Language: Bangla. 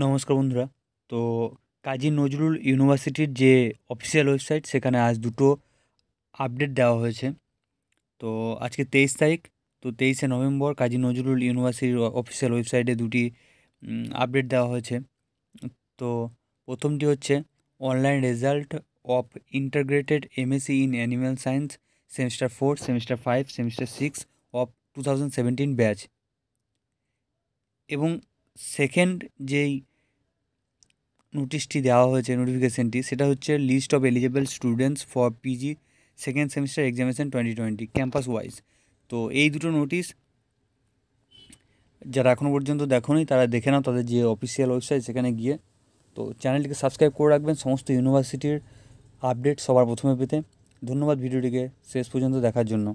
নমস্কার বন্ধুরা তো কাজী নজরুল ইউনিভার্সিটির যে অফিসিয়াল ওয়েবসাইট সেখানে আজ দুটো আপডেট দেওয়া হয়েছে তো আজকে তেইশ তারিখ তো তেইশে নভেম্বর কাজী নজরুল ইউনিভার্সিটির অফিসিয়াল ওয়েবসাইটে দুটি আপডেট দেওয়া হয়েছে তো প্রথমটি হচ্ছে online result of integrated MSc in animal science semester four semester five semester six of two thousand seventeen batch এবং সেকেন্ড যেই নোটিশটি দেওয়া হয়েছে নোটিফিকেশানটি সেটা হচ্ছে list of eligible students for PG second semester examination twenty twenty campus wise তো এই দুটো নোটিশ যারা এখনও পর্যন্ত দেখোনি তারা দেখে নাও তাদের যে অফিসিয়াল ওয়েবসাইট সেখানে গিয়ে তো চ্যানেলটিকে সাবস্ক্রাইব করে রাখবেন সমস্ত ইউনিভার্সিটির আপডেট সবার প্রথমে পেতে ধন্যবাদ ভিডিওটিকে শেষ পর্যন্ত দেখার জন্য